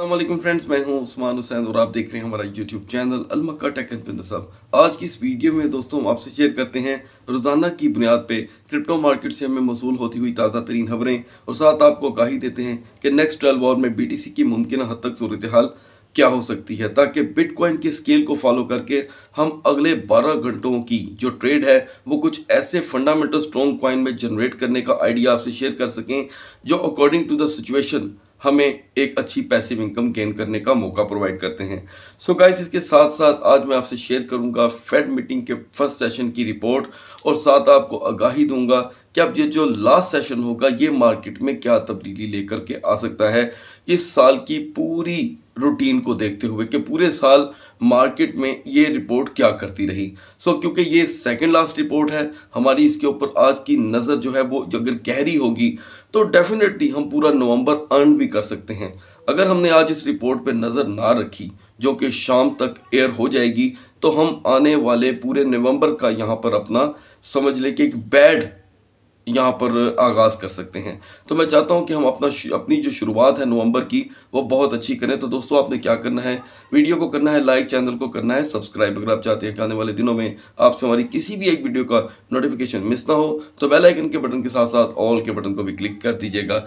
अल्लाम फ्रेंड्स मैं हूं उस्मान हुसैन और आप देख रहे हैं हमारा यूट्यूब चैनल अलमक्का टेक साहब आज की इस वीडियो में दोस्तों हम आपसे शेयर करते हैं रोज़ाना की बुनियाद पे क्रिप्टो मार्केट से हमें मौसू होती हुई ताज़ा तरीन खबरें और साथ आपको आगाही देते हैं कि नेक्स्ट ट्वेल्व आवर में बी टी सी की मुमकिन हद तक सूरत हाल क्या हो सकती है ताकि बिटकॉइन के स्केल को फॉलो करके हम अगले 12 घंटों की जो ट्रेड है वो कुछ ऐसे फंडामेंटल स्ट्रॉन्ग कॉइन में जनरेट करने का आइडिया आपसे शेयर कर सकें जो अकॉर्डिंग टू द सिचुएशन हमें एक अच्छी पैसिव इनकम गेन करने का मौका प्रोवाइड करते हैं सो so गाइस इसके साथ साथ आज मैं आपसे शेयर करूंगा फेड मीटिंग के फर्स्ट सेशन की रिपोर्ट और साथ आपको आगाही दूंगा कि अब ये जो लास्ट सेशन होगा ये मार्केट में क्या तब्दीली लेकर के आ सकता है इस साल की पूरी रूटीन को देखते हुए कि पूरे साल मार्केट में ये रिपोर्ट क्या करती रही सो so, क्योंकि ये सेकेंड लास्ट रिपोर्ट है हमारी इसके ऊपर आज की नज़र जो है वो अगर गहरी होगी तो डेफिनेटली हम पूरा नवंबर अर्न भी कर सकते हैं अगर हमने आज इस रिपोर्ट पर नज़र ना रखी जो कि शाम तक एयर हो जाएगी तो हम आने वाले पूरे नवंबर का यहाँ पर अपना समझ लें कि एक बैड यहाँ पर आगाज़ कर सकते हैं तो मैं चाहता हूँ कि हम अपना अपनी जो शुरुआत है नवंबर की वो बहुत अच्छी करें तो दोस्तों आपने क्या करना है वीडियो को करना है लाइक चैनल को करना है सब्सक्राइब अगर आप चाहते हैं कि आने वाले दिनों में आपसे हमारी किसी भी एक वीडियो का नोटिफिकेशन मिस ना हो तो बेलाइकन के बटन के साथ साथ ऑल के बटन को भी क्लिक कर दीजिएगा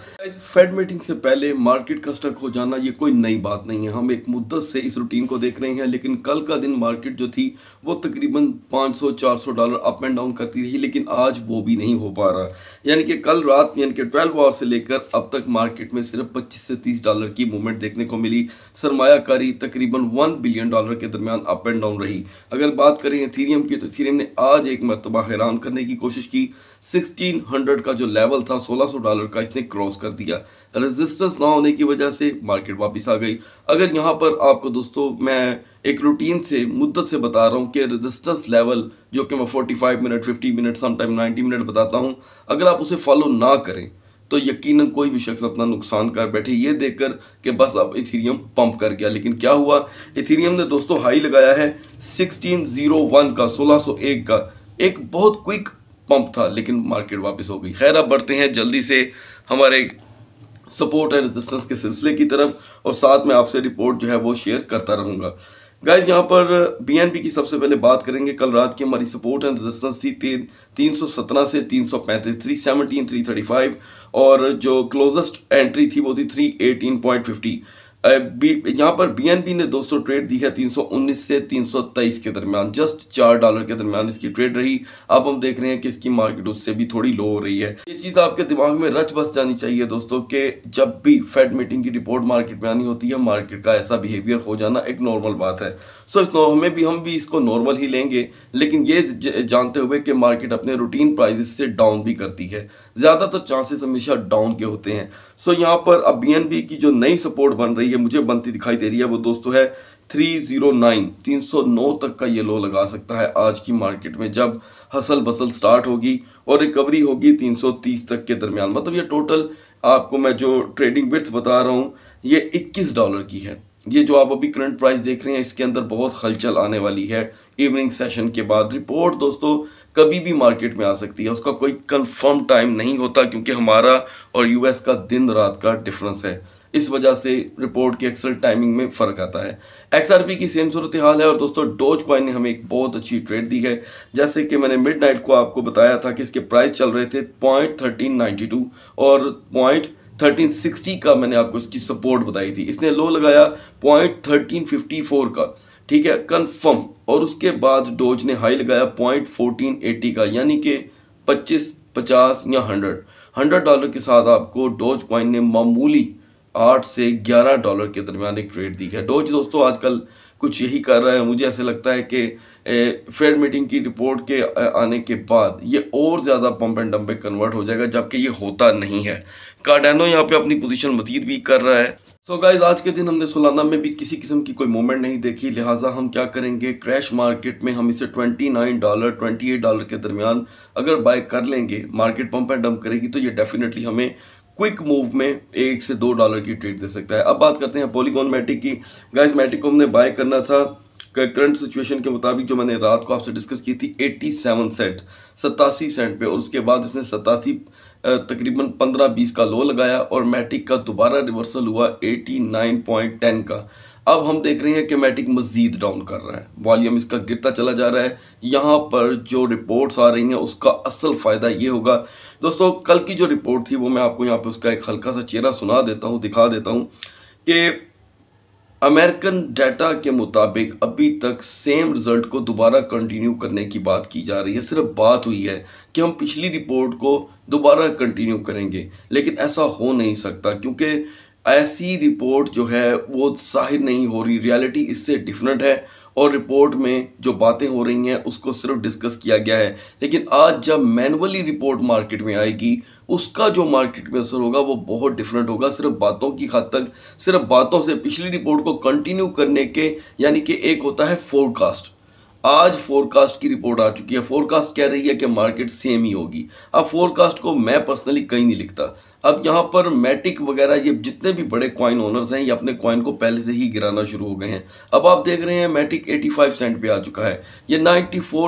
फेड मीटिंग से पहले मार्केट का स्टक हो जाना ये कोई नई बात नहीं है हम एक मुद्दत से इस रूटीन को देख रहे हैं लेकिन कल का दिन मार्केट जो थी वो तकरीबन पाँच सौ डॉलर अप एंड डाउन करती रही लेकिन आज वो भी नहीं हो पा रहा का यानी कि कल रात यानी कि 12 आवर से लेकर अब तक मार्केट में सिर्फ 25 से 30 डॉलर की मूवमेंट देखने को मिली सरमायाकारी तकरीबन 1 बिलियन डॉलर के दरमियान अप एंड डाउन रही अगर बात करें थीरियम की तो थीरियम ने आज एक मरतबा हैरान करने की कोशिश की 1600 का जो लेवल था 1600 डॉलर का इसने क्रॉस कर दिया रेजिस्टेंस ना होने की वजह से मार्केट वापस आ गई अगर यहाँ पर आपको दोस्तों मैं एक रूटीन से मुद्दत से बता रहा हूँ कि रेजिस्टेंस लेवल जो कि मैं 45 मिनट 50 मिनट समटाइम 90 मिनट बताता हूँ अगर आप उसे फॉलो ना करें तो यकीनन कोई भी शख्स अपना नुकसान कर बैठे ये देखकर कि बस अब इथीरियम पंप कर गया लेकिन क्या हुआ इथेरियम ने दोस्तों हाई लगाया है 1601 का 1601 का एक बहुत क्विक पंप था लेकिन मार्केट वापस हो गई खैर अब बढ़ते हैं जल्दी से हमारे सपोर्ट एंड रेजिस्टेंस के सिलसिले की तरफ और साथ में आपसे रिपोर्ट जो है वो शेयर करता रहूँगा गाइज यहाँ पर बीएनपी की सबसे पहले बात करेंगे कल रात की हमारी सपोर्ट एंड रेजिस्टेंस थी तीन सौ सत्रह से तीन सौ पैंतीस three seventeen three thirty five और जो क्लोजेस्ट एंट्री थी वो थी थ्री एटीन पॉइंट फिफ्टी यहाँ पर बीएनबी ने सौ ट्रेड दी है 319 से 323 के दरमियान जस्ट चार डॉलर के दरमियान इसकी ट्रेड रही अब हम देख रहे हैं कि इसकी मार्केट उससे भी थोड़ी लो हो रही है ये चीज़ आपके दिमाग में रच बस जानी चाहिए दोस्तों कि जब भी फेड मीटिंग की रिपोर्ट मार्केट में आनी होती है मार्केट का ऐसा बिहेवियर हो जाना एक नॉर्मल बात है सो इस हमें भी हम भी इसको नॉर्मल ही लेंगे लेकिन ये जानते हुए कि मार्केट अपने रूटीन प्राइजेस से डाउन भी करती है ज़्यादातर तो चांसेस हमेशा डाउन के होते हैं सो so, यहाँ पर अब बी की जो नई सपोर्ट बन रही है मुझे बनती दिखाई दे रही है वो दोस्तों है 309 309 तक का ये लो लगा सकता है आज की मार्केट में जब हसल बसल स्टार्ट होगी और रिकवरी होगी 330 तक के दरमियान मतलब ये टोटल आपको मैं जो ट्रेडिंग बिट्स बता रहा हूँ ये इक्कीस डॉलर की है ये जो आप अभी करंट प्राइस देख रहे हैं इसके अंदर बहुत हलचल आने वाली है इवनिंग सेशन के बाद रिपोर्ट दोस्तों कभी भी मार्केट में आ सकती है उसका कोई कंफर्म टाइम नहीं होता क्योंकि हमारा और यूएस का दिन रात का डिफरेंस है इस वजह से रिपोर्ट की एक्सल टाइमिंग में फ़र्क आता है एक्स की सेम सूरत हाल है और दोस्तों डोज क्वाइन ने हमें एक बहुत अच्छी ट्रेड दी है जैसे कि मैंने मिड नाइट को आपको बताया था कि इसके प्राइस चल रहे थे पॉइंट थर्टीन नाइन्टी टू और पॉइंट थर्टीन सिक्सटी का मैंने आपको इसकी सपोर्ट बताई थी इसने लो लगाया पॉइंट थर्टीन फिफ्टी फोर का ठीक है कन्फर्म और उसके बाद डोज ने हाई लगाया पॉइंट फोर्टीन एटी का यानी कि पच्चीस पचास या हंड्रेड हंड्रेड डॉलर के साथ आपको डोज क्वाइन ने मामूली आठ से ग्यारह डॉलर के दरमियान एक ट्रेड दी है डोज दोस्तों आजकल कुछ यही कर रहा है मुझे ऐसे लगता है कि फेड मीटिंग की रिपोर्ट के आने के बाद ये और ज़्यादा पंप एंड डंप कन्वर्ट हो जाएगा जबकि ये होता नहीं है कार्डेनो यहाँ पे अपनी पोजीशन मजीद भी कर रहा है सो so गाइज आज के दिन हमने सोलाना में भी किसी किस्म की कोई मूवमेंट नहीं देखी लिहाजा हम क्या करेंगे क्रैश मार्केट में हम इसे 29 डॉलर 28 डॉलर के दरमियान अगर बाय कर लेंगे मार्केट पंप एंड डंप करेगी तो ये डेफिनेटली हमें क्विक मूव में एक से दो डॉलर की ट्रेड दे सकता है अब बात करते हैं पोलीगोन मैटिक की गाइज मैटिक को हमने बाय करना था करंट सिचुएशन के मुताबिक जो मैंने रात को आपसे डिस्कस की थी 87 सेंट सतासी सेंट पे और उसके बाद इसने सतासी तकरीबन 15-20 का लो लगाया और मैटिक का दोबारा रिवर्सल हुआ 89.10 का अब हम देख रहे हैं कि मैटिक मज़ीद डाउन कर रहा है वॉल्यूम इसका गिरता चला जा रहा है यहाँ पर जो रिपोर्ट्स आ रही हैं उसका असल फ़ायदा ये होगा दोस्तों कल की जो रिपोर्ट थी वो मैं आपको यहाँ पर उसका एक हल्का सा चेहरा सुना देता हूँ दिखा देता हूँ कि अमेरिकन डाटा के मुताबिक अभी तक सेम रिज़ल्ट को दोबारा कंटिन्यू करने की बात की जा रही है सिर्फ बात हुई है कि हम पिछली रिपोर्ट को दोबारा कंटिन्यू करेंगे लेकिन ऐसा हो नहीं सकता क्योंकि ऐसी रिपोर्ट जो है वो जाहिर नहीं हो रही रियलिटी इससे डिफरेंट है और रिपोर्ट में जो बातें हो रही हैं उसको सिर्फ डिस्कस किया गया है लेकिन आज जब मैनुअली रिपोर्ट मार्केट में आएगी उसका जो मार्केट में असर होगा वो बहुत डिफरेंट होगा सिर्फ बातों की हद तक सिर्फ बातों से पिछली रिपोर्ट को कंटिन्यू करने के यानी कि एक होता है फोरकास्ट आज फोरकास्ट की रिपोर्ट आ चुकी है फोरकास्ट कह रही है कि मार्केट सेम ही होगी अब फोरकास्ट को मैं पर्सनली कहीं नहीं लिखता अब यहाँ पर मैटिक वगैरह ये जितने भी बड़े कॉइन ओनर्स हैं ये अपने कॉइन को पहले से ही गिराना शुरू हो गए हैं अब आप देख रहे हैं मैटिक 85 सेंट पे आ चुका है ये 94,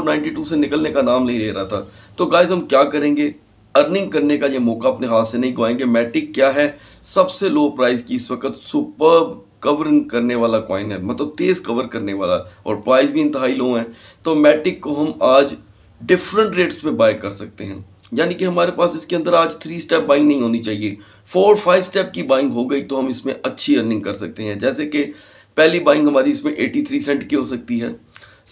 92 से निकलने का नाम नहीं ले रहा था तो गाइज हम क्या करेंगे अर्निंग करने का ये मौका अपने हाथ से नहीं गवाएंगे मैटिक क्या है सबसे लो प्राइस की इस वक्त सुपर कवर करने वाला कॉइन है मतलब तेज़ कवर करने वाला और प्राइस भी इंतहाई लो है तो मैटिक को हम आज डिफरेंट रेट्स पे बाय कर सकते हैं यानी कि हमारे पास इसके अंदर आज थ्री स्टेप बाइंग नहीं होनी चाहिए फोर फाइव स्टेप की बाइंग हो गई तो हम इसमें अच्छी अर्निंग कर सकते हैं जैसे कि पहली बाइंग हमारी इसमें एटी थ्री सेंट की हो सकती है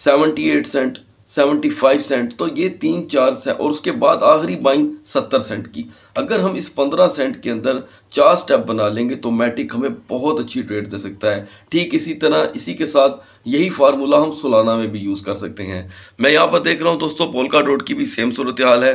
seventy eight cent seventy five cent तो ये तीन चार सेंट और उसके बाद आखिरी बाइंग सत्तर सेंट की अगर हम इस पंद्रह सेंट के अंदर चार स्टेप बना लेंगे तो मैटिक हमें बहुत अच्छी ट्रेड दे सकता है ठीक इसी तरह इसी के साथ यही फार्मूला हम सोलाना में भी यूज़ कर सकते हैं मैं यहाँ पर देख रहा हूँ दोस्तों पोलका डोट की भी सेम सूरत हाल है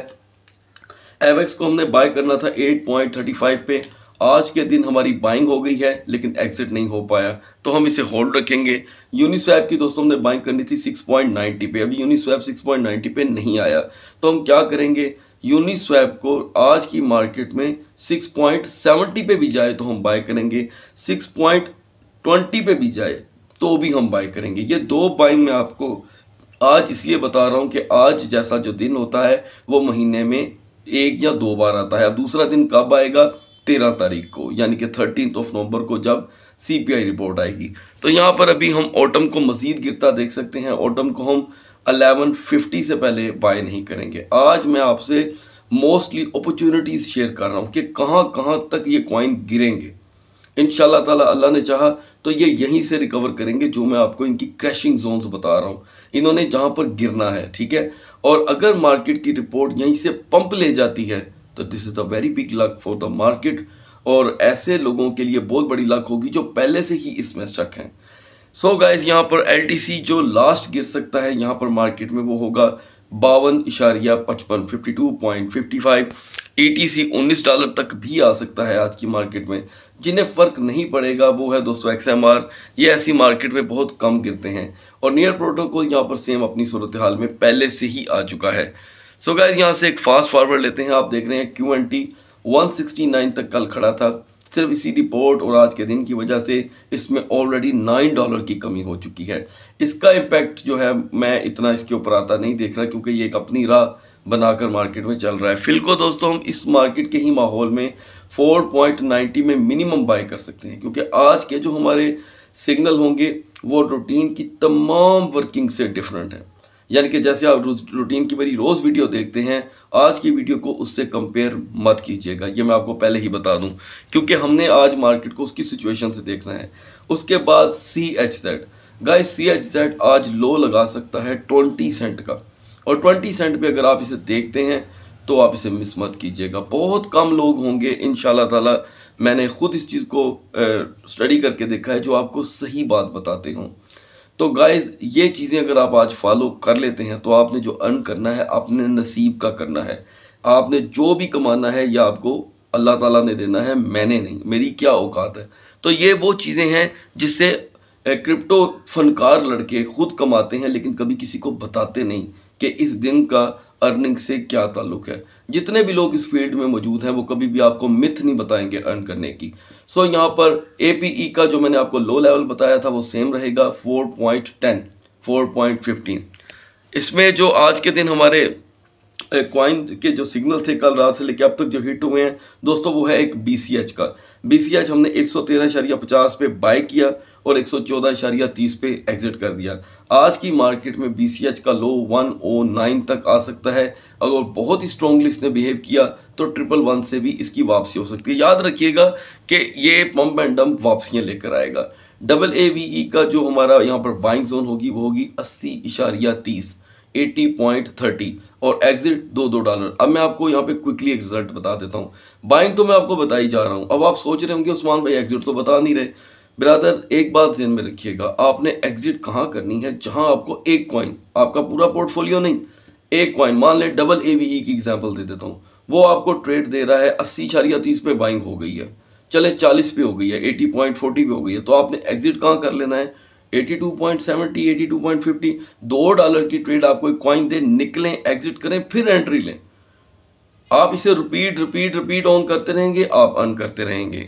एवेक्स को हमने बाय करना था एट पॉइंट थर्टी फाइव पे आज के दिन हमारी बाइंग हो गई है लेकिन एग्जिट नहीं हो पाया तो हम इसे होल्ड रखेंगे यूनिस्वैप की दोस्तों हमने बाइंग करनी थी 6.90 पे अभी यूनिस्वैप 6.90 पे नहीं आया तो हम क्या करेंगे यूनिस्वैप को आज की मार्केट में 6.70 पे भी जाए तो हम बाय करेंगे 6.20 पे भी जाए तो भी हम बाय करेंगे ये दो बाइंग में आपको आज इसलिए बता रहा हूँ कि आज जैसा जो दिन होता है वो महीने में एक या दो बार आता है अब दूसरा दिन कब आएगा तेरह तारीख को यानी कि थर्टीन ऑफ नवंबर को जब सीपीआई रिपोर्ट आएगी तो यहाँ पर अभी हम ऑटम को मजीद गिरता देख सकते हैं ऑटम को हम 1150 से पहले बाय नहीं करेंगे आज मैं आपसे मोस्टली अपॉर्चुनिटीज़ शेयर कर रहा हूँ कि कहाँ कहाँ तक ये कॉइन गिरेंगे इन तला अल्लाह ने चाहा तो ये यहीं से रिकवर करेंगे जो मैं आपको इनकी क्रैशिंग जोन्स बता रहा हूँ इन्होंने जहाँ पर गिरना है ठीक है और अगर मार्केट की रिपोर्ट यहीं से पंप ले जाती है तो this is a very big luck for the market और ऐसे लोगों के लिए बहुत बड़ी लक होगी जो पहले से ही इसमें स्टक हैं सो गाइज यहाँ पर एल जो लास्ट गिर सकता है यहाँ पर मार्केट में वो होगा बावन इशारिया पचपन fifty two point fifty five A T C उन्नीस डॉलर तक भी आ सकता है आज की मार्केट में जिन्हें फ़र्क नहीं पड़ेगा वो है दोस्तों एक्स एम आर ये ऐसी मार्केट में बहुत कम गिरते हैं और नियर प्रोटोकॉल यहाँ पर सेम अपनी सूरत हाल में पहले से ही आ चुका है सो so गैज यहाँ से एक फास्ट फॉरवर्ड लेते हैं आप देख रहे हैं Q N T one sixty nine तक कल खड़ा था सिर्फ इसी रिपोर्ट और आज के दिन की वजह से इसमें ऑलरेडी नाइन डॉलर की कमी हो चुकी है इसका इम्पैक्ट जो है मैं इतना इसके ऊपर आता नहीं देख रहा क्योंकि ये एक अपनी राह बनाकर मार्केट में चल रहा है फिल को दोस्तों हम इस मार्केट के ही माहौल में 4.90 में मिनिमम बाय कर सकते हैं क्योंकि आज के जो हमारे सिग्नल होंगे वो रूटीन की तमाम वर्किंग से डिफरेंट हैं यानी कि जैसे आप रूटीन की मेरी रोज़ वीडियो देखते हैं आज की वीडियो को उससे कंपेयर मत कीजिएगा ये मैं आपको पहले ही बता दूं क्योंकि हमने आज मार्केट को उसकी सिचुएशन से देखना है उसके बाद C H Z guys C H Z आज लो लगा सकता है ट्वेंटी सेंट का और ट्वेंटी सेंट पर अगर आप इसे देखते हैं तो आप इसे मिस मत कीजिएगा बहुत कम लोग होंगे इन ताला मैंने खुद इस चीज़ को स्टडी करके देखा है जो आपको सही बात बताते हों तो गाइज ये चीज़ें अगर आप आज फॉलो कर लेते हैं तो आपने जो अर्न करना है अपने नसीब का करना है आपने जो भी कमाना है या आपको अल्लाह ताला ने देना है मैंने नहीं मेरी क्या औकात है तो ये वो चीज़ें हैं जिससे क्रिप्टो फनकार लड़के खुद कमाते हैं लेकिन कभी किसी को बताते नहीं कि इस दिन का अर्निंग से क्या ताल्लुक है जितने भी लोग इस फील्ड में मौजूद हैं वो कभी भी आपको मिथ नहीं बताएंगे अर्न करने की सो so, यहाँ पर ए e का जो मैंने आपको लो लेवल बताया था वो सेम रहेगा 4.10 4.15 इसमें जो आज के दिन हमारे क्वाइन के जो सिग्नल थे कल रात से लेकर अब तक जो हिट हुए हैं दोस्तों वो है एक बी का बी हमने एक पे बाय किया और एक सौ चौदह इशारिया तीस पे एग्जिट कर दिया आज की मार्केट में बी सी एच का लो वन ओ नाइन तक आ सकता है अगर बहुत ही स्ट्रॉन्गली इसने बिहेव किया तो ट्रिपल वन से भी इसकी वापसी हो सकती है याद रखिएगा कि ये पम्प एंड डम्प वापसियाँ लेकर आएगा डबल ए वी ई का जो हमारा यहाँ पर बाइंग जोन होगी वो होगी अस्सी इशारिया तीस एटी पॉइंट थर्टी और एग्जिट दो दो डॉलर अब मैं आपको यहाँ पे क्विकली एक रिजल्ट बता देता हूँ बाइंग तो मैं आपको बता ही जा रहा हूँ अब आप सोच रहे होंगे उस्मान भाई एग्जिट तो बता नहीं रहे ब्रादर एक बात जहन में रखिएगा आपने एग्जिट कहाँ करनी है जहाँ आपको एक कॉइन आपका पूरा पोर्टफोलियो नहीं एक कॉइन मान लें डबल ए बी ई की एग्जाम्पल दे देता हूँ वो आपको ट्रेड दे रहा है अस्सी चारिया तीस पे बाइंग हो गई है चले चालीस पे हो गई है एटी पॉइंट फोर्टी पे हो गई है तो आपने एग्जिट कहाँ कर लेना है eighty two point seventy eighty two point fifty दो डॉलर की ट्रेड आपको एक कॉइन दे निकलें एग्जिट करें फिर एंट्री लें आप इसे रिपीट रिपीट रिपीट ऑन करते रहेंगे आप अन करते रहेंगे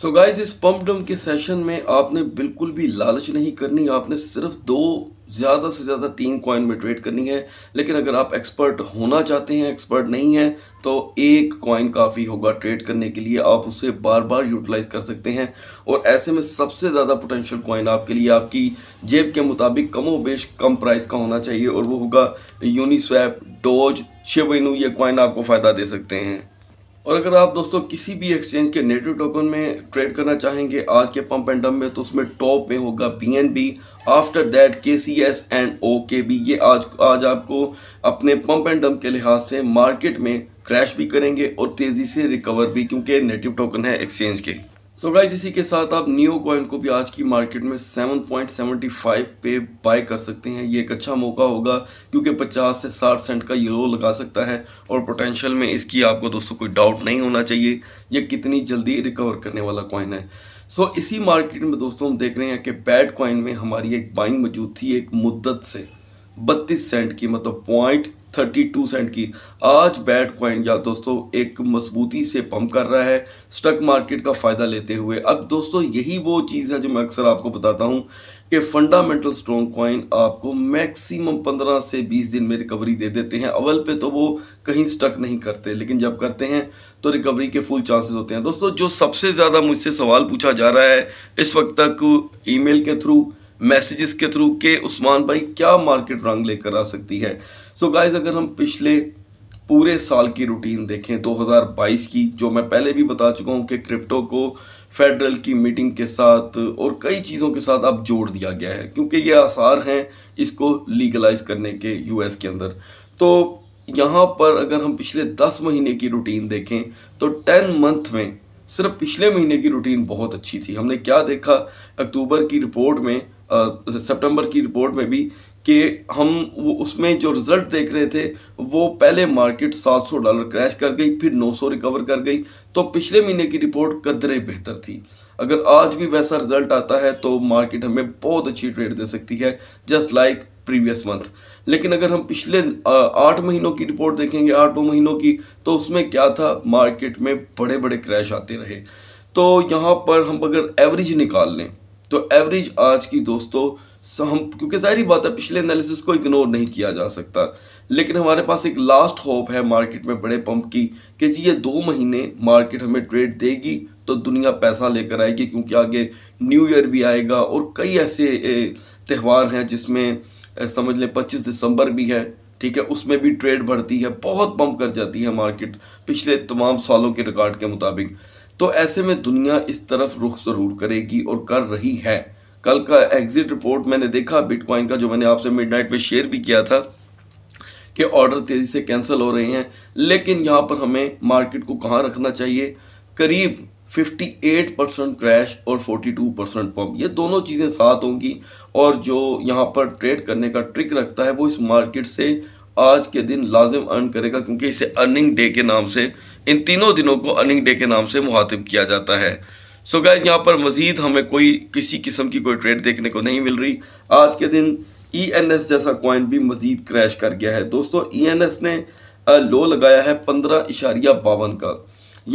सो so गाइज इस पम्प डम के सेशन में आपने बिल्कुल भी लालच नहीं करनी आपने सिर्फ दो ज़्यादा से ज़्यादा तीन कॉइन में ट्रेड करनी है लेकिन अगर आप एक्सपर्ट होना चाहते हैं एक्सपर्ट नहीं है तो एक कॉइन काफ़ी होगा ट्रेड करने के लिए आप उसे बार बार यूटिलाइज कर सकते हैं और ऐसे में सबसे ज़्यादा पोटेंशियल कॉइन आपके लिए आपकी जेब के मुताबिक कमो बेश कम प्राइस का होना चाहिए और वो होगा यूनिस्वैप डोज शिव ये कॉइन आपको फ़ायदा दे सकते हैं और अगर आप दोस्तों किसी भी एक्सचेंज के नेटिव टोकन में ट्रेड करना चाहेंगे आज के पंप एंड डम में तो उसमें टॉप में होगा P N B after that K C S and ओ के बी ये आज आज आपको अपने पम्प एंड डम के लिहाज से मार्केट में क्रैश भी करेंगे और तेज़ी से रिकवर भी क्योंकि नेटिव टोकन है एक्सचेंज के सो so इसी के साथ आप न्यू कॉइन को भी आज की मार्केट में 7.75 पे बाय कर सकते हैं ये एक अच्छा मौका होगा क्योंकि 50 से 60 सेंट का रो लगा सकता है और पोटेंशियल में इसकी आपको दोस्तों कोई डाउट नहीं होना चाहिए ये कितनी जल्दी रिकवर करने वाला कॉइन है सो so इसी मार्केट में दोस्तों हम देख रहे हैं कि पैड कॉइन में हमारी एक बाइंग मौजूद थी एक मुद्दत से बत्तीस सेंट की मतलब पॉइंट थर्टी टू सेंट की आज बैट क्वाइन या दोस्तों एक मजबूती से पंप कर रहा है स्टक मार्केट का फ़ायदा लेते हुए अब दोस्तों यही वो चीज़ है जो मैं अक्सर आपको बताता हूँ कि फंडामेंटल स्ट्रॉन्ग क्वाइन आपको मैक्सिमम 15 से 20 दिन में रिकवरी दे देते हैं अवल पे तो वो कहीं स्टक नहीं करते लेकिन जब करते हैं तो रिकवरी के फुल चांसेस होते हैं दोस्तों जो सबसे ज़्यादा मुझसे सवाल पूछा जा रहा है इस वक्त तक ईमेल के थ्रू मैसेजेस के थ्रू के उस्मान भाई क्या मार्केट रंग लेकर आ सकती है सो so गाइज अगर हम पिछले पूरे साल की रूटीन देखें 2022 की जो मैं पहले भी बता चुका हूं कि क्रिप्टो को फेडरल की मीटिंग के साथ और कई चीज़ों के साथ अब जोड़ दिया गया है क्योंकि ये आसार हैं इसको लीगलाइज करने के यूएस के अंदर तो यहाँ पर अगर हम पिछले दस महीने की रूटीन देखें तो टेन मंथ में सिर्फ पिछले महीने की रूटीन बहुत अच्छी थी हमने क्या देखा अक्टूबर की रिपोर्ट में सितंबर की रिपोर्ट में भी कि हम वो उसमें जो रिज़ल्ट देख रहे थे वो पहले मार्केट 700 डॉलर क्रैश कर गई फिर 900 रिकवर कर गई तो पिछले महीने की रिपोर्ट कदरे बेहतर थी अगर आज भी वैसा रिजल्ट आता है तो मार्केट हमें बहुत अच्छी ट्रेड दे सकती है जस्ट लाइक प्रीवियस मंथ लेकिन अगर हम पिछले आठ महीनों की रिपोर्ट देखेंगे आठ नौ महीनों की तो उसमें क्या था मार्केट में बड़े बड़े क्रैश आते रहे तो यहाँ पर हम अगर एवरेज निकाल लें तो एवरेज आज की दोस्तों हम क्योंकि जाहिर बात है पिछले एनालिसिस को इग्नोर नहीं किया जा सकता लेकिन हमारे पास एक लास्ट होप है मार्केट में बड़े पंप की कि जी ये दो महीने मार्केट हमें ट्रेड देगी तो दुनिया पैसा लेकर आएगी क्योंकि आगे न्यू ईयर भी आएगा और कई ऐसे त्यौहार हैं जिसमें समझ लें पच्चीस दिसंबर भी है ठीक है उसमें भी ट्रेड बढ़ती है बहुत पंप कर जाती है मार्केट पिछले तमाम सालों के रिकॉर्ड के मुताबिक तो ऐसे में दुनिया इस तरफ रुख ज़रूर करेगी और कर रही है कल का एग्जिट रिपोर्ट मैंने देखा बिटकॉइन का जो मैंने आपसे मिडनाइट पे शेयर भी किया था कि ऑर्डर तेज़ी से कैंसिल हो रहे हैं लेकिन यहाँ पर हमें मार्केट को कहाँ रखना चाहिए करीब 58 परसेंट क्रैश और 42 परसेंट पम्प ये दोनों चीज़ें साथ होंगी और जो यहाँ पर ट्रेड करने का ट्रिक रखता है वो इस मार्केट से आज के दिन लाजिम अर्न करेगा क्योंकि इसे अर्निंग डे के नाम से इन तीनों दिनों को अर्निंग डे के नाम से मुहातिब किया जाता है सो गैज़ यहाँ पर मज़ीद हमें कोई किसी किस्म की कोई ट्रेड देखने को नहीं मिल रही आज के दिन ई एन एस जैसा कॉइन भी मज़ीद क्रैश कर गया है दोस्तों ई एन एस ने लो लगाया है पंद्रह इशारिया बावन का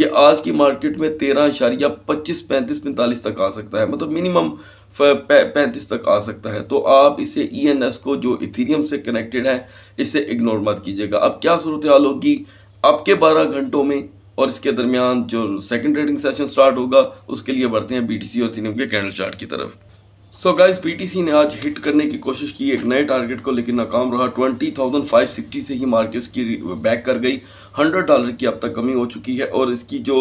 ये आज की मार्केट में तेरह इशारिया पच्चीस पैंतीस पैंतालीस तक आ सकता है मतलब मिनिमम पैंतीस तक आ सकता है तो आप इसे ई एन एस को जो इथीरियम से कनेक्टेड है इसे इग्नोर मत कीजिएगा अब क्या सूरत हाल होगी आपके बारह घंटों में और इसके दरमियान जो सेकंड ट्रेडिंग सेशन स्टार्ट होगा उसके लिए बढ़ते हैं बीटीसी और सीनियम के कैंडल चार्ट की तरफ सो गाइस सी ने आज हिट करने की कोशिश की एक नए टारगेट को लेकिन नाकाम रहा 20,560 से ही मार्केट इसकी बैक कर गई 100 डॉलर की अब तक कमी हो चुकी है और इसकी जो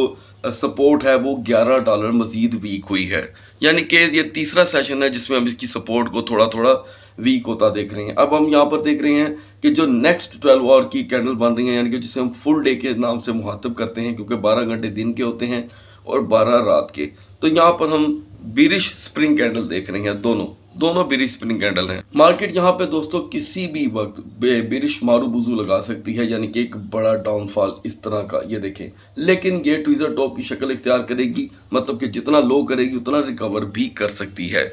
सपोर्ट है वो 11 डॉलर मजीद वीक हुई है यानी कि ये तीसरा सेशन है जिसमें हम इसकी सपोर्ट को थोड़ा थोड़ा वीक होता देख रहे हैं अब हम यहाँ पर देख रहे हैं कि जो नेक्स्ट ट्वेल्व आवर की कैंडल बन रही है यानी कि जिसे हम फुल डे के नाम से मुहातब करते हैं क्योंकि बारह घंटे दिन के होते हैं और बारह रात के तो यहाँ पर हम बिरिश स्प्रिंग कैंडल देख रहे हैं दोनों दोनों बिरिश स्प्रिंग कैंडल हैं मार्केट यहाँ पे दोस्तों किसी भी वक्त बिरिश बुजू लगा सकती है यानी कि एक बड़ा डाउनफॉल इस तरह का ये देखें लेकिन ये ट्वीज़र टॉप की शक्ल इख्तियार करेगी मतलब कि जितना लो करेगी उतना रिकवर भी कर सकती है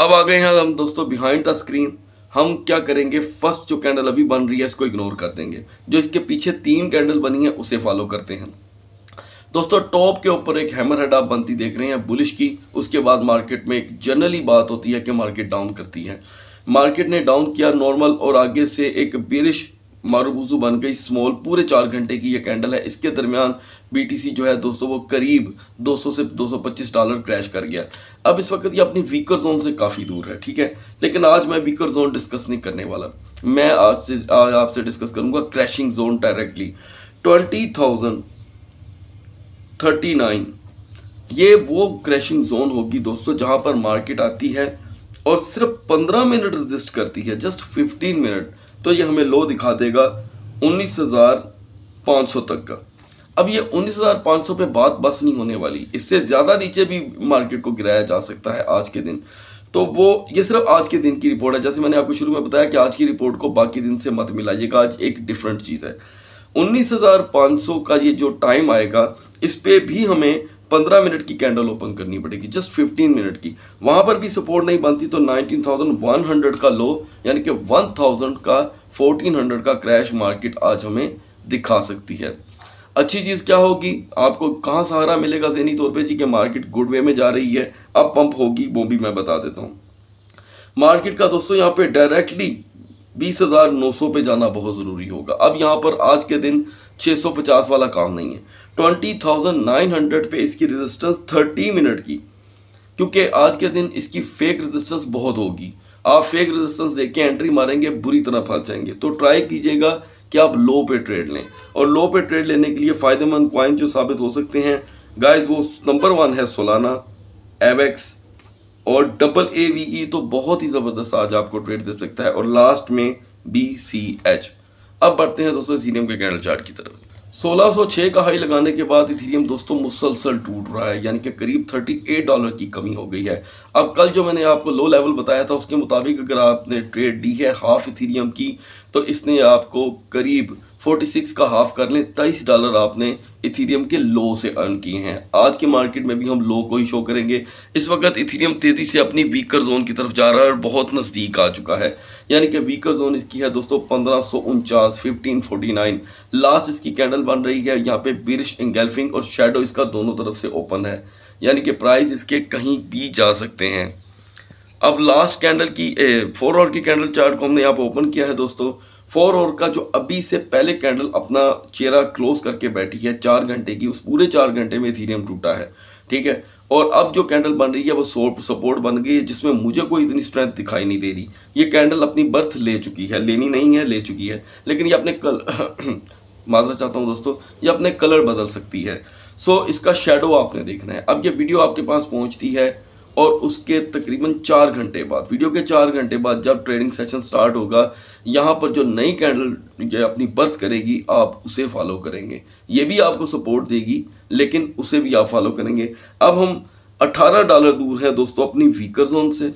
अब आ गए हैं हम दोस्तों बिहाइंड द स्क्रीन हम क्या करेंगे फर्स्ट जो कैंडल अभी बन रही है इसको इग्नोर कर देंगे जो इसके पीछे तीन कैंडल बनी है उसे फॉलो करते हैं दोस्तों टॉप के ऊपर एक हैमर हेड आप बनती देख रहे हैं बुलिश की उसके बाद मार्केट में एक जनरली बात होती है कि मार्केट डाउन करती है मार्केट ने डाउन किया नॉर्मल और आगे से एक बिरिश मारूबूजू बन गई स्मॉल पूरे चार घंटे की ये कैंडल है इसके दरमियान बीटीसी जो है दोस्तों वो करीब 200 से 225 डॉलर क्रैश कर गया अब इस वक्त ये अपनी वीकर जोन से काफ़ी दूर है ठीक है लेकिन आज मैं वीकर जोन डिस्कस नहीं करने वाला मैं आज से आज आपसे डिस्कस करूंगा crashing zone directly twenty thousand thirty nine ये वो क्रैशिंग जोन होगी दोस्तों जहाँ पर मार्केट आती है और सिर्फ पंद्रह मिनट रजिस्ट करती है जस्ट फिफ्टीन मिनट तो ये हमें लो दिखा देगा उन्नीस हज़ार पाँच सौ तक का अब ये उन्नीस हज़ार पाँच सौ पे बात बस नहीं होने वाली इससे ज़्यादा नीचे भी मार्केट को गिराया जा सकता है आज के दिन तो वो ये सिर्फ आज के दिन की रिपोर्ट है जैसे मैंने आपको शुरू में बताया कि आज की रिपोर्ट को बाकी दिन से मत मिलाइएगा आज एक डिफरेंट चीज़ है 19,500 का ये जो टाइम आएगा इस पर भी हमें पंद्रह मिनट की कैंडल ओपन करनी पड़ेगी जस्ट फिफ्टीन मिनट की वहां पर भी सपोर्ट नहीं बनती तो नाइनटीन थाउजेंड वन हंड्रेड का लो यानी कि वन थाउजेंड का फोर्टीन हंड्रेड का क्रैश मार्केट आज हमें दिखा सकती है अच्छी चीज़ क्या होगी आपको कहाँ सहारा मिलेगा जहनी तौर पे जी कि मार्केट गुड वे में जा रही है अब पंप होगी वो भी मैं बता देता हूँ मार्केट का दोस्तों यहाँ पे डायरेक्टली 20,900 पे जाना बहुत ज़रूरी होगा अब यहाँ पर आज के दिन 650 वाला काम नहीं है ट्वेंटी थाउजेंड नाइन हंड्रेड पे इसकी रेजिस्टेंस थर्टी मिनट की क्योंकि आज के दिन इसकी फेक रेजिस्टेंस बहुत होगी आप फेक रेजिस्टेंस देख के एंट्री मारेंगे बुरी तरह फंस जाएंगे तो ट्राई कीजिएगा कि आप लो पे ट्रेड लें और लो पे ट्रेड लेने के लिए फ़ायदेमंद क्वाइन जो साबित हो सकते हैं गाइस वो नंबर वन है सोलाना एवेक्स और डबल ए वी ई तो बहुत ही ज़बरदस्त आज आपको ट्रेड दे सकता है और लास्ट में बी सी एच अब बढ़ते हैं दोस्तों सीनियम के कैंडल चार्ट की तरफ 1606 का हाई लगाने के बाद इथेरियम दोस्तों मुसलसल टूट रहा है यानी कि करीब 38 डॉलर की कमी हो गई है अब कल जो मैंने आपको लो लेवल बताया था उसके मुताबिक अगर आपने ट्रेड दी है हाफ इथेरियम की तो इसने आपको करीब 46 का हाफ कर लें तेईस डॉलर आपने इथीरियम के लो से अर्न किए हैं आज के मार्केट में भी हम लो को ही शो करेंगे इस वक्त इथीरियम तेज़ी से अपनी वीकर जोन की तरफ जा रहा है और बहुत नज़दीक आ चुका है यानी कि वीकर जोन इसकी है दोस्तों पंद्रह सौ उनचास फिफ्टीन फोर्टी नाइन लास्ट इसकी कैंडल बन रही है यहाँ पे बिरिश इंगेल्फिंग और शेडो इसका दोनों तरफ से ओपन है यानी कि प्राइस इसके कहीं भी जा सकते हैं अब लास्ट कैंडल की फोर आवर की कैंडल चार्ट को हमने यहाँ पर ओपन किया है दोस्तों फोर और का जो अभी से पहले कैंडल अपना चेहरा क्लोज करके बैठी है चार घंटे की उस पूरे चार घंटे में इथीरियम टूटा है ठीक है और अब जो कैंडल बन रही है वो सपोर्ट बन गई है जिसमें मुझे कोई इतनी स्ट्रेंथ दिखाई नहीं दे रही ये कैंडल अपनी बर्थ ले चुकी है लेनी नहीं है ले चुकी है लेकिन ये अपने कल माजरा चाहता हूँ दोस्तों ये अपने कलर बदल सकती है सो इसका शेडो आपने देखना है अब ये वीडियो आपके पास पहुँचती है और उसके तकरीबन चार घंटे बाद वीडियो के चार घंटे बाद जब ट्रेडिंग सेशन स्टार्ट होगा यहाँ पर जो नई कैंडल जो अपनी बर्थ करेगी आप उसे फॉलो करेंगे ये भी आपको सपोर्ट देगी लेकिन उसे भी आप फॉलो करेंगे अब हम 18 डॉलर दूर हैं दोस्तों अपनी वीकर जोन से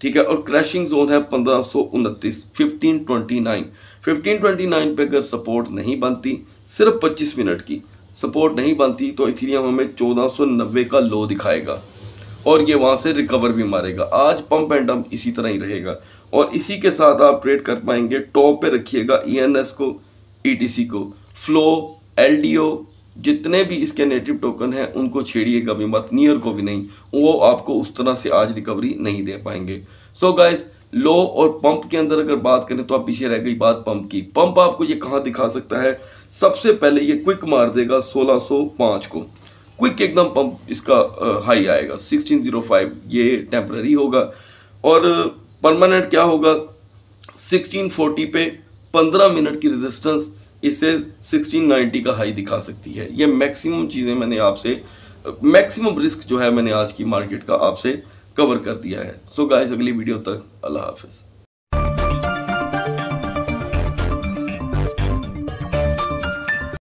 ठीक है और क्रैशिंग जोन है पंद्रह सौ उनतीस fifteen twenty nine fifteen twenty nine पर अगर सपोर्ट नहीं बनती सिर्फ पच्चीस मिनट की सपोर्ट नहीं बनती तो इथिलियम हमें चौदह सौ नब्बे का लो दिखाएगा और ये वहाँ से रिकवर भी मारेगा आज पंप एंड डंप इसी तरह ही रहेगा और इसी के साथ आप ट्रेड कर पाएंगे टॉप पे रखिएगा ई e को ई e को फ्लो एल जितने भी इसके नेटिव टोकन हैं उनको छेड़िएगा भी मत नियर को भी नहीं वो आपको उस तरह से आज रिकवरी नहीं दे पाएंगे सो so गाइज लो और पंप के अंदर अगर बात करें तो आप पीछे रह गई बात पंप की पंप आपको ये कहाँ दिखा सकता है सबसे पहले ये क्विक मार देगा 1605 को क्विक एकदम पंप इसका हाई आएगा 1605 ये टेम्प्ररी होगा और परमानेंट क्या होगा 1640 पे 15 मिनट की रेजिस्टेंस इसे 1690 का हाई दिखा सकती है ये मैक्सिमम चीज़ें मैंने आपसे मैक्सिमम रिस्क जो है मैंने आज की मार्केट का आपसे कवर कर दिया है सो so गाइस अगली वीडियो तक अल्लाह हाफिज़